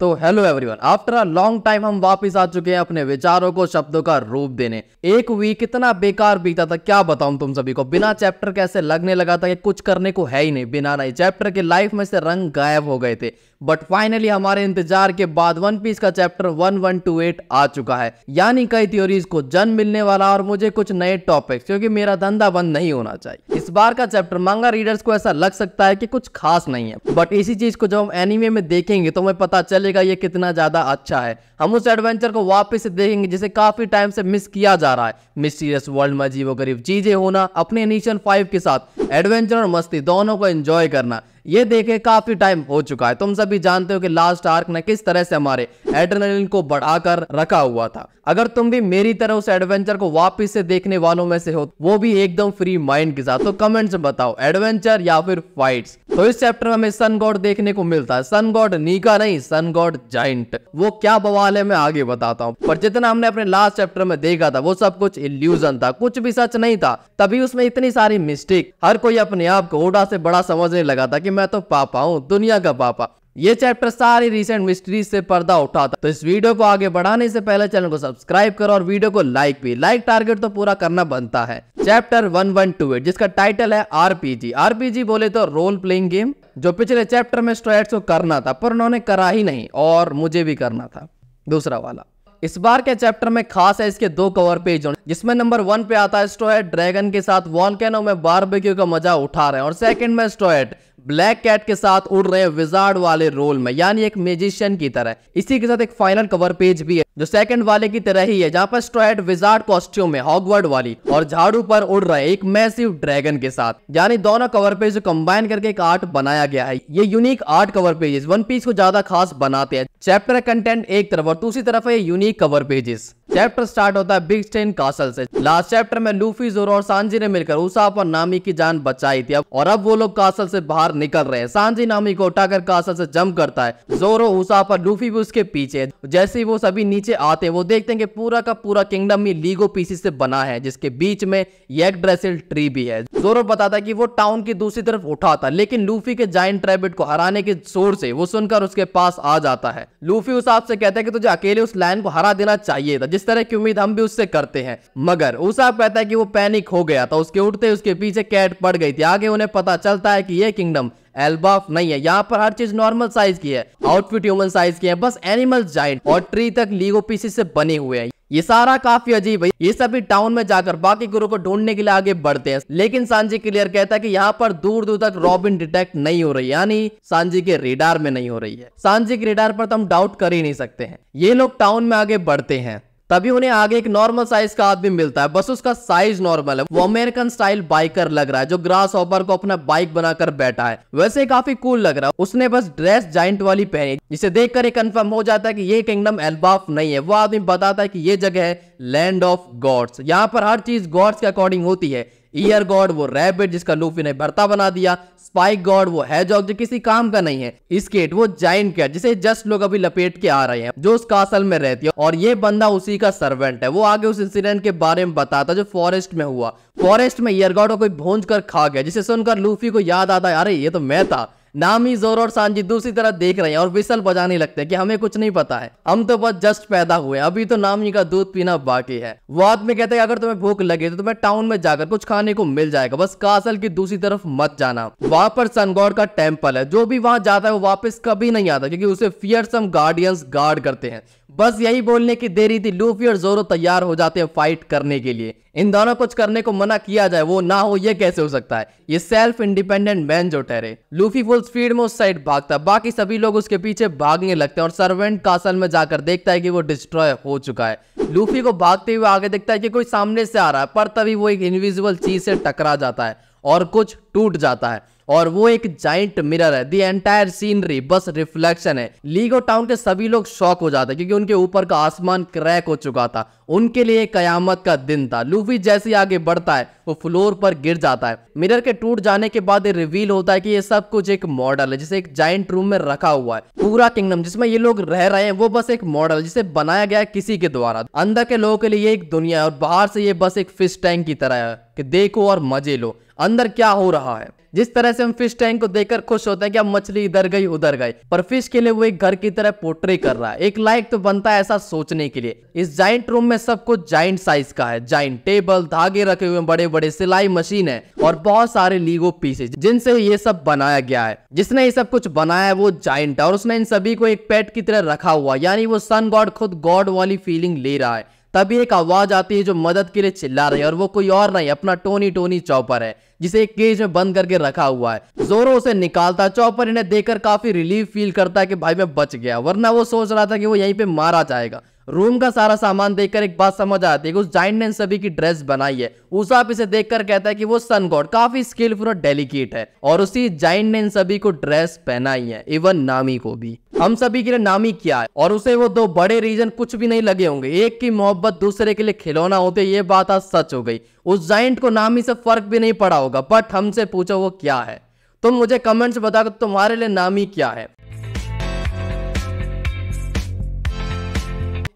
तो hello everyone after a long time हम वापस आ चुके हैं अपने विचारों को शब्दों का रूप देने एक वीक इतना बेकार बीता था क्या बताऊं तुम सभी को बिना चैप्टर कैसे लगने लगा था कि कुछ करने को है ही नहीं बिना नहीं चैप्टर के लाइफ में से रंग गायब हो गए थे बट फाइनली हमारे इंतजार के बाद वन पीस का चैप्टर 1128 आ चुका है यानी कई थ्योरीज को जन्म मिलने वाला और मुझे कुछ नए टॉपिक्स क्योंकि मेरा धंधा बंद नहीं होना चाहिए इस बार का चैप्टर मांगा रीडर्स को ऐसा लग सकता है कि कुछ खास नहीं है बट इसी चीज को जब हम एनिमे में देखेंगे तो हमें पता चलेगा ये कितना ज्यादा अच्छा है हम उस एडवेंचर को वापिस देखेंगे जिसे काफी टाइम से मिस किया जा रहा है मिस्टीरियस वर्ल्ड में जीवो गरीब चीजें होना अपने इनिशियल फाइव के साथ एडवेंचर और मस्ती दोनों को एंजॉय करना ये देखे काफी टाइम हो चुका है तुम सभी जानते हो कि लास्ट आर्क ने किस तरह से हमारे एड्रेनलिन को बढ़ाकर रखा हुआ था अगर तुम भी मेरी तरह उस एडवेंचर को वापिस से देखने वालों में से हो वो भी एकदम फ्री माइंड के साथ तो कमेंट्स में बताओ एडवेंचर या फिर फाइट्स तो इस चैप्टर में हमें सन गॉड देखने को मिलता है सन गॉड नीका नहीं सन गॉड जाइंट वो क्या बवाल है मैं आगे बताता हूँ पर जितना हमने अपने लास्ट चैप्टर में देखा था वो सब कुछ इल्यूजन था कुछ भी सच नहीं था तभी उसमें इतनी सारी मिस्टेक हर कोई अपने आप को ओडा से बड़ा समझने लगा था कि मैं तो पापा हूँ दुनिया का पापा ये चैप्टर सारी रिसेंट मिस्ट्रीज से पर्दा उठा था तो इस वीडियो को आगे बढ़ाने से पहले चैनल को सब्सक्राइब करो और वीडियो को लाइक भी लाइक टारगेट तो पूरा करना बनता है chapter one one two eight जिसका टाइटल है आरपीजी आरपीजी बोले तो रोल प्लेइंग गेम जो पिछले चैप्टर में स्टोएट्स को करना था पर उन्होंने करा ही नहीं और मुझे भी करना था दूसरा वाला इस बार के चैप्टर में खास है इसके दो कवर पेज जिसमें नंबर वन पे आता है स्टोएट ड्रैगन के साथ वॉल में बारबेक्यू का मजा उठा रहे हैं और सेकंड में स्टोएट ब्लैक कैट के साथ उड़ रहे विजार्ड वाले रोल में यानी एक मेजिशियन की तरह इसी के साथ एक फाइनल कवर पेज भी है जो सेकंड वाले की तरह ही है जहाँ पर स्ट्रॉइड विजार्ड कॉस्ट्यूम में हॉगवर्ड वाली और झाड़ू पर उड़ रहे एक मैसिव ड्रैगन के साथ यानी दोनों कवर पेज को कंबाइन करके एक आर्ट बनाया गया है ये unique art cover page One Piece को ज्यादा खास बनाते हैं चैप्टर कंटेंट एक तरफ और दूसरी तरफ है unique cover pages chapter start होता है बिग स्टेन कासल से लास्ट चैप्टर में लूफी जोरो और सांजी ने मिलकर उसाप और नामी की जान बचाई थी और अब वो लोग कासल से बाहर निकल रहे हैं सांजी नामी को उठाकर कासल से जम करता है जोरो उसाप और लूफी भी उसके पीछे जैसे ही वो सभी नीचे आते हैं वो देखते हैं कि पूरा का पूरा किंगडम ही लीगो पीसी से बना है जिसके बीच में एक ड्रेसिल ट्री भी है जोरो बताता है की वो टाउन की दूसरी तरफ उठाता लेकिन लूफी के जाइंट ट्रेबिट को हराने के शोर से वो सुनकर उसके पास आ जाता है लूफी उस आप से कहता है कि तुझे अकेले उस लाइन को हरा देना चाहिए था जिस तरह की उम्मीद हम भी उससे करते हैं मगर उसाप कहता है कि वो पैनिक हो गया था उसके उठते उसके पीछे कैट पड़ गई थी आगे उन्हें पता चलता है कि ये किंगडम एल्बाफ नहीं है यहाँ पर हर चीज नॉर्मल साइज की है आउटफिट ह्यूमन साइज की है बस एनिमल जाइंट और ट्री तक लीगो पीसी से बने हुए हैं ये सारा काफी अजीब है ये सभी टाउन में जाकर बाकी गुरु को ढूंढने के लिए आगे बढ़ते हैं लेकिन सांजी क्लियर कहता है कि यहाँ पर दूर दूर तक रॉबिन डिटेक्ट नहीं हो रही यानी सांजी के रेडार में नहीं हो रही है सांजी के रेडार पर तो हम डाउट कर ही नहीं सकते हैं ये लोग टाउन में आगे बढ़ते हैं तभी उन्हें आगे एक नॉर्मल साइज का आदमी मिलता है बस उसका साइज नॉर्मल है वो अमेरिकन स्टाइल बाइकर लग रहा है जो ग्रास ऑपर को अपना बाइक बनाकर बैठा है वैसे काफी कूल लग रहा है उसने बस ड्रेस जाइंट वाली पहनी जिसे देखकर कर कंफर्म हो जाता है कि ये किंगडम एल्बाफ नहीं है वो आदमी बताता है कि ये जगह है लैंड ऑफ गॉड्स यहाँ पर हर चीज गॉड्स के अकॉर्डिंग होती है ईयर गॉड वो रैबिट जिसका लूफी ने भरता बना दिया स्पाइक गॉड वो हैजॉग जो किसी काम का नहीं है स्केट वो जाइंट कैट जिसे जस्ट लोग अभी लपेट के आ रहे हैं जो उस कासल में रहती है और ये बंदा उसी का सर्वेंट है वो आगे उस इंसिडेंट के बारे में बताता जो फॉरेस्ट में हुआ फॉरेस्ट में ईयर गॉड को कोई भोंज कर खा गया जिसे सुनकर लूफी को याद आता है अरे ये तो मैं था नामी जोर और सांझी दूसरी तरह देख रहे हैं और विसल बजाने लगते हैं कि हमें कुछ नहीं पता है हम तो बस जस्ट पैदा हुए अभी तो नामी का दूध पीना बाकी है वो आदमी कहते हैं अगर तुम्हें भूख लगे तो तुम्हें टाउन में जाकर कुछ खाने को मिल जाएगा बस कासल की दूसरी तरफ मत जाना वहां पर सनगौर का टेम्पल है जो भी वहां जाता है वो वापस कभी नहीं आता क्योंकि उसे फियरसम गार्डियंस गार्ड करते हैं बस यही बोलने की देरी थी लूफी और जोरो तैयार हो जाते हैं फाइट करने के लिए इन दोनों कुछ करने को मना किया जाए वो ना हो ये कैसे हो सकता है ये सेल्फ इंडिपेंडेंट मैन जो ठहरे लूफी फुल स्पीड में उस साइड भागता है बाकी सभी लोग उसके पीछे भागने लगते हैं और सर्वेंट कासल में जाकर देखता है कि वो डिस्ट्रॉय हो चुका है लूफी को भागते हुए आगे देखता है कि कोई सामने से आ रहा है पर तभी वो एक इनविजिबल चीज से टकरा जाता है और कुछ टूट जाता है और वो एक जाइंट मिरर है दी एंटायर सीनरी बस रिफ्लेक्शन है लीगो टाउन के सभी लोग शॉक हो जाते हैं क्योंकि उनके ऊपर का आसमान क्रैक हो चुका था उनके लिए कयामत का दिन था लूफी जैसे आगे बढ़ता है वो फ्लोर पर गिर जाता है मिरर के टूट जाने के बाद रिवील होता है कि ये सब कुछ एक मॉडल है जिसे एक जाइंट रूम में रखा हुआ है पूरा किंगडम जिसमें ये लोग रह रहे हैं वो बस एक मॉडल जिसे बनाया गया है किसी के द्वारा अंदर के लोगों के लिए एक दुनिया है और बाहर से ये बस एक फिश टैंक की तरह है कि देखो और मजे लो अंदर क्या हो रहा रहा है जिस तरह से हम फिश टैंक को देखकर खुश होते हैं कि अब मछली इधर गई उधर गई पर फिश के लिए वो एक घर की तरह पोट्री कर रहा है एक लाइक तो बनता है ऐसा सोचने के लिए इस जाइंट रूम में सब कुछ जाइंट साइज का है जाइंट टेबल धागे रखे हुए बड़े बड़े सिलाई मशीन है और बहुत सारे लीगो पीसेज जिनसे ये सब बनाया गया है जिसने ये सब कुछ बनाया है वो जाइंट है और उसने इन सभी को एक पेट की तरह रखा हुआ यानी वो सन गॉड खुद गॉड वाली फीलिंग ले रहा है तभी एक आवाज आती है जो मदद के लिए चिल्ला रही है और वो कोई और नहीं अपना टोनी टोनी चौपर है जिसे एक केज में बंद करके रखा हुआ है जोरों से निकालता चौपर इन्हें देखकर काफी रिलीफ फील करता है कि भाई मैं बच गया वरना वो सोच रहा था कि वो यहीं पे मारा जाएगा रूम का सारा सामान देखकर एक बात समझ आती है कि उस जाइंट ने सभी की ड्रेस बनाई है आप इसे देखकर कहता है कि वो सन गॉड काफी स्किलफुल और डेलीकेट है और उसी जाइंट ने सभी को ड्रेस पहनाई है इवन नामी को भी हम सभी के लिए नामी क्या है और उसे वो दो बड़े रीजन कुछ भी नहीं लगे होंगे एक की मोहब्बत दूसरे के लिए खिलौना होते ये बात आज सच हो गई उस जाइंट को नामी से फर्क भी नहीं पड़ा होगा बट हमसे पूछो वो क्या है तुम मुझे कमेंट्स बताओ तुम्हारे लिए नामी क्या है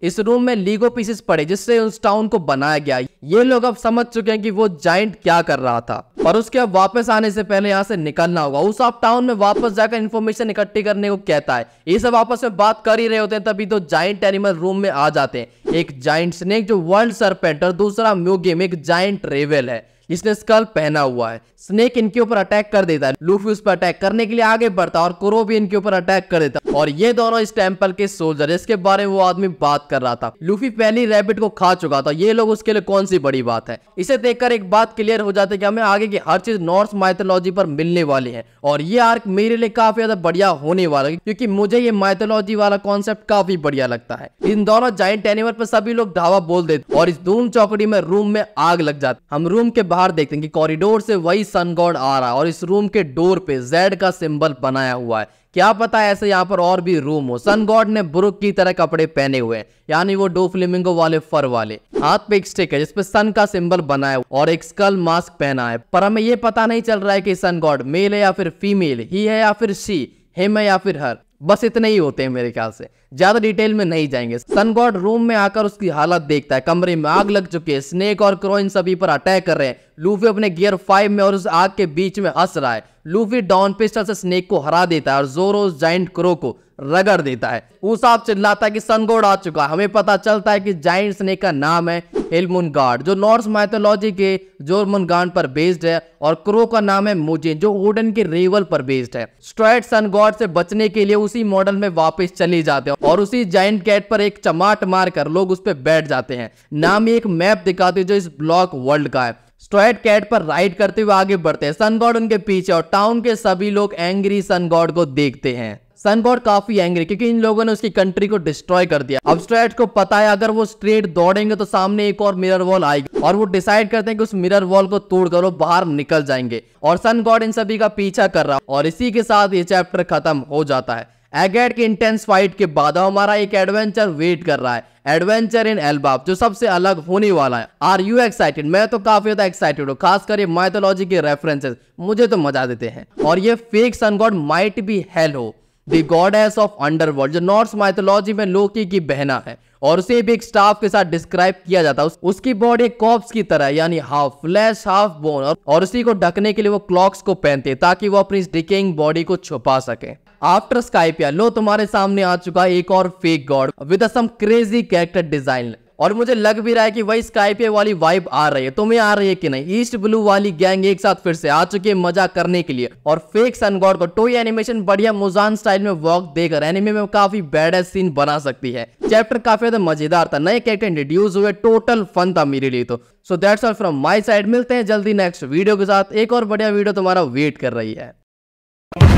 इस रूम में लीगो पीसेस पड़े जिससे उस टाउन को बनाया गया ये लोग अब समझ चुके हैं कि वो जाइंट क्या कर रहा था पर उसके अब वापस आने से पहले यहाँ से निकलना होगा उस आप टाउन में वापस जाकर इन्फॉर्मेशन इकट्ठी करने को कहता है ये सब आपस में बात कर ही रहे होते हैं तभी तो जाइंट एनिमल रूम में आ जाते हैं एक जाइंट स्नेक जो वर्ल्ड सरपेंट और दूसरा म्यूगिम एक जाइंट रेवेल है जिसने स्कल पहना हुआ है स्नेक इनके ऊपर अटैक कर देता है लूफी उस पर अटैक करने के लिए आगे बढ़ता और कुरो भी इनके ऊपर अटैक कर देता और ये दोनों इस टेम्पल के सोल्जर इसके बारे में वो आदमी बात कर रहा था लूफी पहली रैबिट को खा चुका था ये लोग उसके लिए कौन सी बड़ी बात है इसे देखकर एक बात क्लियर हो जाती है कि हमें आगे की हर चीज नॉर्थ माइथोलॉजी पर मिलने वाली है और ये आर्क मेरे लिए काफी ज्यादा बढ़िया होने वाला है क्योंकि मुझे ये माइथोलॉजी वाला कॉन्सेप्ट काफी बढ़िया लगता है इन दोनों जाइंट एनिमल पर सभी लोग धावा बोल देते और इस धूम चौकड़ी में रूम में आग लग जाती हम रूम के बाहर बाहर देखते हैं कि कॉरिडोर से वही सन गॉड आ रहा है और इस रूम के डोर पे जेड का सिंबल बनाया हुआ है क्या पता ऐसे यहाँ पर और भी रूम हो सन गॉड ने ब्रुक की तरह कपड़े पहने हुए हैं यानी वो डो फ्लिमिंगो वाले फर वाले हाथ पे एक स्टिक है जिसपे सन का सिंबल बना है और एक स्कल मास्क पहना है पर हमें ये पता नहीं चल रहा है कि सन गॉड मेल है या फिर फीमेल ही है या फिर सी हिम है या फिर हर बस इतने ही होते हैं मेरे ख्याल से ज्यादा डिटेल में नहीं जाएंगे सन गॉड रूम में आकर उसकी हालत देखता है कमरे में आग लग चुकी है स्नेक और क्रो इन सभी पर अटैक कर रहे हैं लूफी अपने गियर फाइव में और उस आग के बीच में हंस रहा है लूफी डाउन पिस्टल से स्नेक को हरा देता है और जोरो जाइंट क्रो को रगड़ देता है उसाप चिल्लाता है कि सनगोड आ चुका है हमें पता चलता है कि जाइंट स्नेक का नाम है हिलमुन गार्ड जो नॉर्स माइथोलॉजी के जोरमुन गार्ड पर बेस्ड है और क्रो का नाम है मोजिन जो ओडन के रेवल पर बेस्ड है स्ट्रॉइड सन गॉड से बचने के लिए उसी मॉडल में वापस चले जाते हैं और उसी जाइंट कैट पर एक चमाट मारकर लोग उस पर बैठ जाते हैं नाम एक मैप दिखाते जो इस ब्लॉक वर्ल्ड का है स्ट्रॉयड कैट पर राइड करते हुए आगे बढ़ते हैं सन गॉड उनके पीछे और टाउन के सभी लोग एंग्री सन गॉड को देखते हैं सन गॉड काफी एंग्री क्योंकि इन लोगों ने उसकी कंट्री को डिस्ट्रॉय कर दिया अब स्ट्रेट को पता है अगर वो स्ट्रेट दौड़ेंगे तो सामने एक और मिरर वॉल आएगी और वो डिसाइड करते हैं कि उस मिरर वॉल को तोड़ कर वो बाहर निकल जाएंगे और सन गॉड इन सभी का पीछा कर रहा और इसी के साथ ये चैप्टर खत्म हो जाता है एगेड की इंटेंस फाइट के बाद हमारा एक एडवेंचर वेट कर रहा है एडवेंचर इन एल्बाप जो सबसे अलग होने वाला है आर यू एक्साइटेड मैं तो काफी ज्यादा एक्साइटेड हूँ खासकर ये माइथोलॉजी के रेफरेंसेस मुझे तो मजा देते हैं और ये fake sun god might be Hel हो दी गॉडेस ऑफ अंडरवर्ल्ड जो नॉर्थ माइथोलॉजी में लोकी की बहना है और उसे भी एक स्टाफ के साथ डिस्क्राइब किया जाता है उसकी बॉडी कॉप्स की तरह यानी हाफ फ्लैश हाफ बोन और उसी को ढकने के लिए वो क्लॉक्स को पहनते ताकि वो अपनी डिकेइंग बॉडी को छुपा सके आफ्टर स्काइपिया लो तुम्हारे सामने आ चुका है एक और fake god with some crazy character design और मुझे लग भी रहा है कि वही स्काइपिया वाली वाइब आ रही है तुम्हें आ रही है कि नहीं ईस्ट ब्लू वाली गैंग एक साथ फिर से आ चुकी है मजा करने के लिए और फेक सन गॉड को टोई एनिमेशन बढ़िया मुजान स्टाइल में वॉक देकर एनिमे में काफी बैड सीन बना सकती है चैप्टर काफी ज्यादा मजेदार था नए कैरेक्टर इंट्रोड्यूस हुए टोटल फन था मेरे लिए तो so that's all from my side मिलते हैं जल्दी नेक्स्ट वीडियो के साथ एक और बढ़िया वीडियो तुम्हारा वेट कर रही है